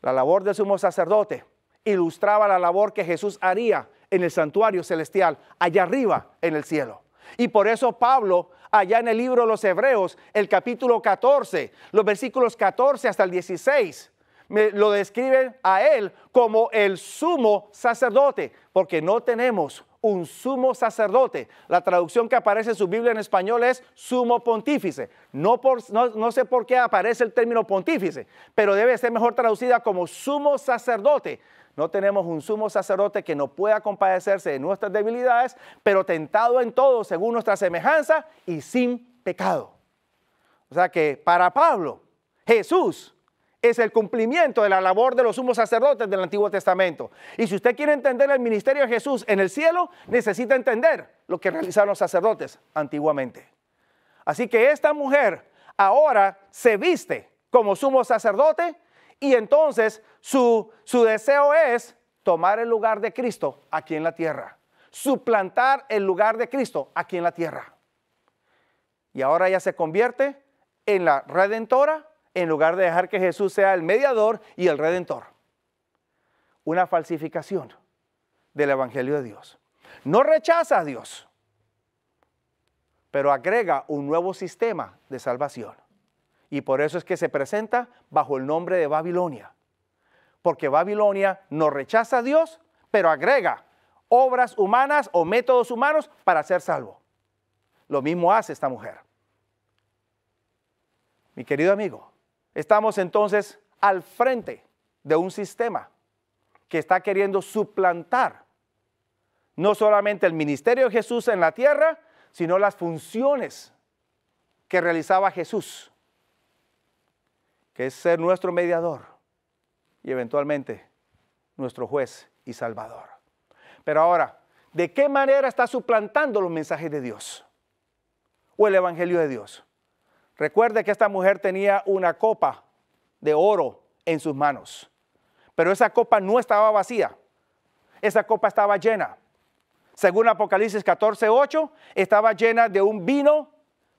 La labor del sumo sacerdote ilustraba la labor que Jesús haría en el santuario celestial, allá arriba en el cielo. Y por eso Pablo, allá en el libro de los Hebreos, el capítulo 14, los versículos 14 hasta el 16, lo describen a él como el sumo sacerdote, porque no tenemos un sumo sacerdote. La traducción que aparece en su Biblia en español es sumo pontífice. No, por, no, no, sé por qué aparece el término pontífice, pero debe ser mejor traducida como sumo sacerdote. No tenemos un sumo sacerdote que no pueda compadecerse de nuestras debilidades, pero tentado en todo según nuestra semejanza y sin pecado. O sea que para Pablo, Jesús es el cumplimiento de la labor de los sumos sacerdotes del Antiguo Testamento. Y si usted quiere entender el ministerio de Jesús en el cielo, necesita entender lo que realizaron los sacerdotes antiguamente. Así que esta mujer ahora se viste como sumo sacerdote y entonces su, su deseo es tomar el lugar de Cristo aquí en la tierra, suplantar el lugar de Cristo aquí en la tierra. Y ahora ella se convierte en la redentora en lugar de dejar que Jesús sea el mediador y el redentor. Una falsificación del Evangelio de Dios. No rechaza a Dios, pero agrega un nuevo sistema de salvación. Y por eso es que se presenta bajo el nombre de Babilonia. Porque Babilonia no rechaza a Dios, pero agrega obras humanas o métodos humanos para ser salvo. Lo mismo hace esta mujer. Mi querido amigo, Estamos entonces al frente de un sistema que está queriendo suplantar no solamente el ministerio de Jesús en la tierra, sino las funciones que realizaba Jesús, que es ser nuestro mediador y eventualmente nuestro juez y salvador. Pero ahora, ¿de qué manera está suplantando los mensajes de Dios o el Evangelio de Dios? Recuerde que esta mujer tenía una copa de oro en sus manos, pero esa copa no estaba vacía, esa copa estaba llena. Según Apocalipsis 14:8, estaba llena de un vino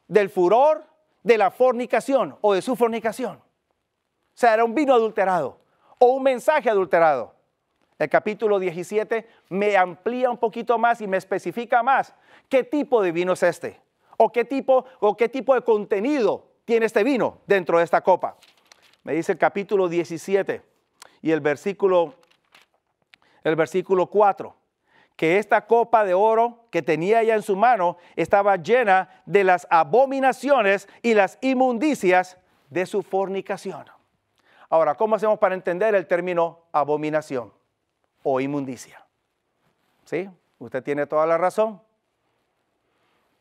del furor de la fornicación o de su fornicación. O sea, era un vino adulterado o un mensaje adulterado. El capítulo 17 me amplía un poquito más y me especifica más qué tipo de vino es este o qué tipo, o qué tipo de contenido tiene este vino dentro de esta copa. Me dice el capítulo 17 y el versículo, el versículo 4, que esta copa de oro que tenía ella en su mano estaba llena de las abominaciones y las inmundicias de su fornicación. Ahora, ¿cómo hacemos para entender el término abominación o inmundicia? ¿Sí? Usted tiene toda la razón.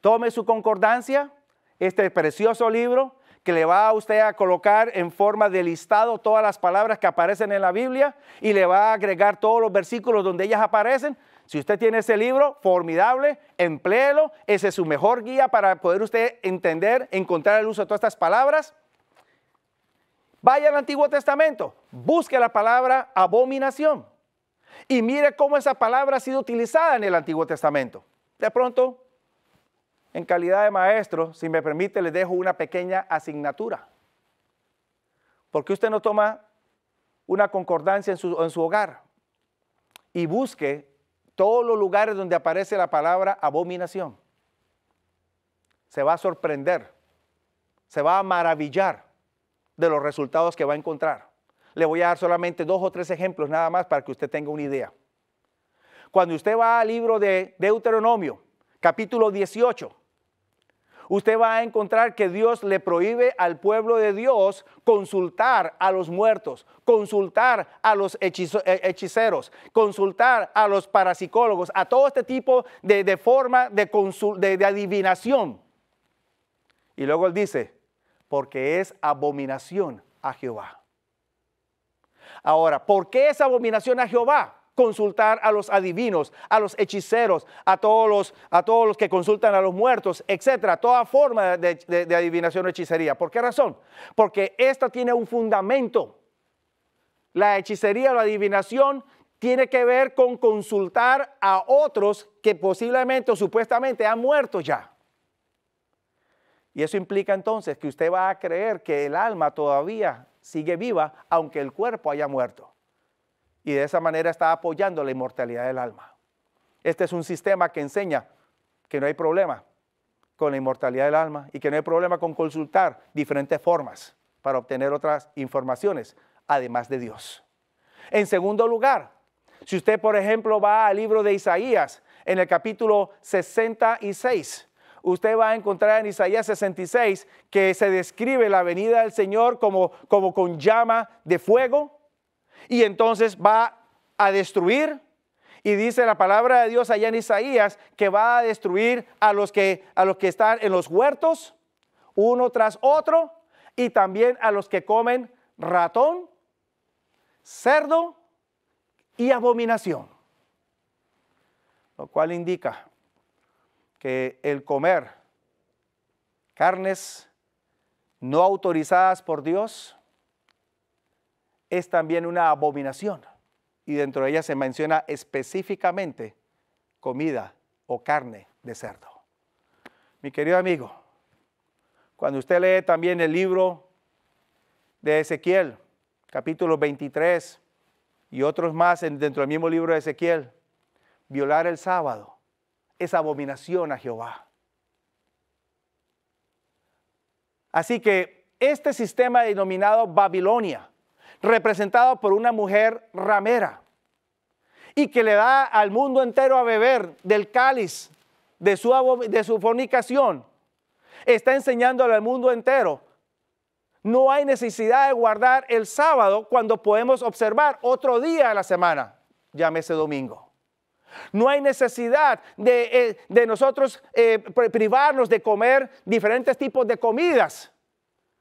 Tome su concordancia, este precioso libro que le va a usted a colocar en forma de listado todas las palabras que aparecen en la Biblia y le va a agregar todos los versículos donde ellas aparecen. Si usted tiene ese libro, formidable, empleelo, ese es su mejor guía para poder usted entender, encontrar el uso de todas estas palabras. Vaya al Antiguo Testamento, busque la palabra abominación y mire cómo esa palabra ha sido utilizada en el Antiguo Testamento. De pronto en calidad de maestro, si me permite, les dejo una pequeña asignatura. Porque usted no toma una concordancia en su, en su hogar y busque todos los lugares donde aparece la palabra abominación? Se va a sorprender, se va a maravillar de los resultados que va a encontrar. Le voy a dar solamente dos o tres ejemplos nada más para que usted tenga una idea. Cuando usted va al libro de Deuteronomio, capítulo 18, usted va a encontrar que Dios le prohíbe al pueblo de Dios consultar a los muertos, consultar a los eh, hechiceros, consultar a los parapsicólogos, a todo este tipo de, forma de, de, de adivinación. Y luego él dice, porque es abominación a Jehová. Ahora, ¿por qué es abominación a Jehová? consultar a los adivinos, a los hechiceros, a todos los, a todos los que consultan a los muertos, etcétera, toda forma de, adivinación o hechicería. ¿Por qué razón? Porque esta tiene un fundamento. La hechicería o la adivinación tiene que ver con consultar a otros que posiblemente o supuestamente han muerto ya. Y eso implica entonces que usted va a creer que el alma todavía sigue viva, aunque el cuerpo haya muerto y de esa manera está apoyando la inmortalidad del alma. Este es un sistema que enseña que no hay problema con la inmortalidad del alma y que no hay problema con consultar diferentes formas para obtener otras informaciones, además de Dios. En segundo lugar, si usted, por ejemplo, va al libro de Isaías, en el capítulo 66, usted va a encontrar en Isaías 66 que se describe la venida del Señor como, como con llama de fuego, y entonces va a destruir. Y dice la palabra de Dios allá en Isaías que va a destruir a los que, a los que están en los huertos, uno tras otro, y también a los que comen ratón, cerdo y abominación. Lo cual indica que el comer carnes no autorizadas por Dios es también una abominación. Y dentro de ella se menciona específicamente comida o carne de cerdo. Mi querido amigo, cuando usted lee también el libro de Ezequiel, capítulo 23 y otros más dentro del mismo libro de Ezequiel, violar el sábado es abominación a Jehová. Así que este sistema denominado Babilonia, representado por una mujer ramera, y que le da al mundo entero a beber del cáliz de su, de su fornicación, está enseñándolo al mundo entero. No hay necesidad de guardar el sábado cuando podemos observar otro día de la semana, llámese domingo. No hay necesidad de, eh, nosotros eh, privarnos de comer diferentes tipos de comidas,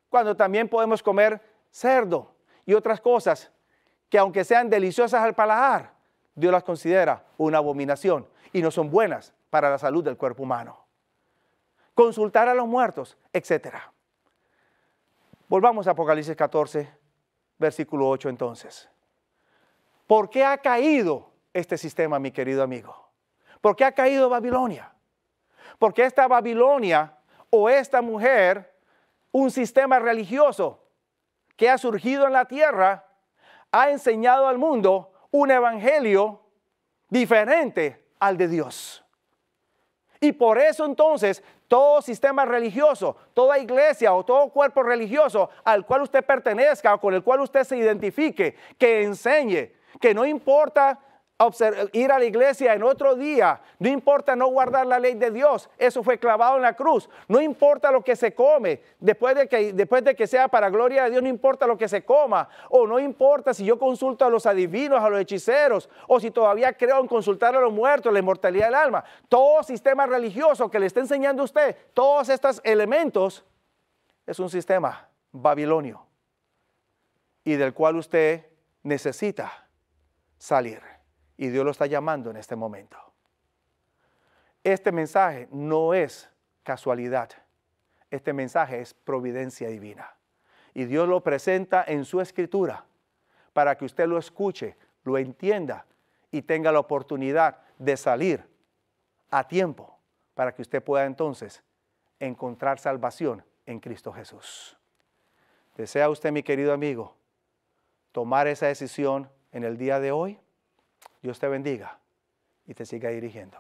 cuando también podemos comer cerdo, y otras cosas que aunque sean deliciosas al paladar, Dios las considera una abominación y no son buenas para la salud del cuerpo humano. Consultar a los muertos, etc. Volvamos a Apocalipsis 14, versículo 8 entonces. ¿Por qué ha caído este sistema, mi querido amigo? ¿Por qué ha caído Babilonia? Porque esta Babilonia o esta mujer, un sistema religioso que ha surgido en la tierra ha enseñado al mundo un evangelio diferente al de Dios. Y por eso entonces todo sistema religioso, toda iglesia o todo cuerpo religioso al cual usted pertenezca o con el cual usted se identifique, que enseñe, que no importa ir a la iglesia en otro día, no importa no guardar la ley de Dios, eso fue clavado en la cruz, no importa lo que se come, después de que, después de que sea para gloria de Dios, no importa lo que se coma, o no importa si yo consulto a los adivinos, a los hechiceros, o si todavía creo en consultar a los muertos, la inmortalidad del alma, todo sistema religioso que le está enseñando a usted, todos estos elementos, es un sistema babilonio y del cual usted necesita salir y Dios lo está llamando en este momento. Este mensaje no es casualidad. Este mensaje es providencia divina. Y Dios lo presenta en su escritura para que usted lo escuche, lo entienda y tenga la oportunidad de salir a tiempo para que usted pueda entonces encontrar salvación en Cristo Jesús. ¿Desea usted, mi querido amigo, tomar esa decisión en el día de hoy? Dios te bendiga y te siga dirigiendo.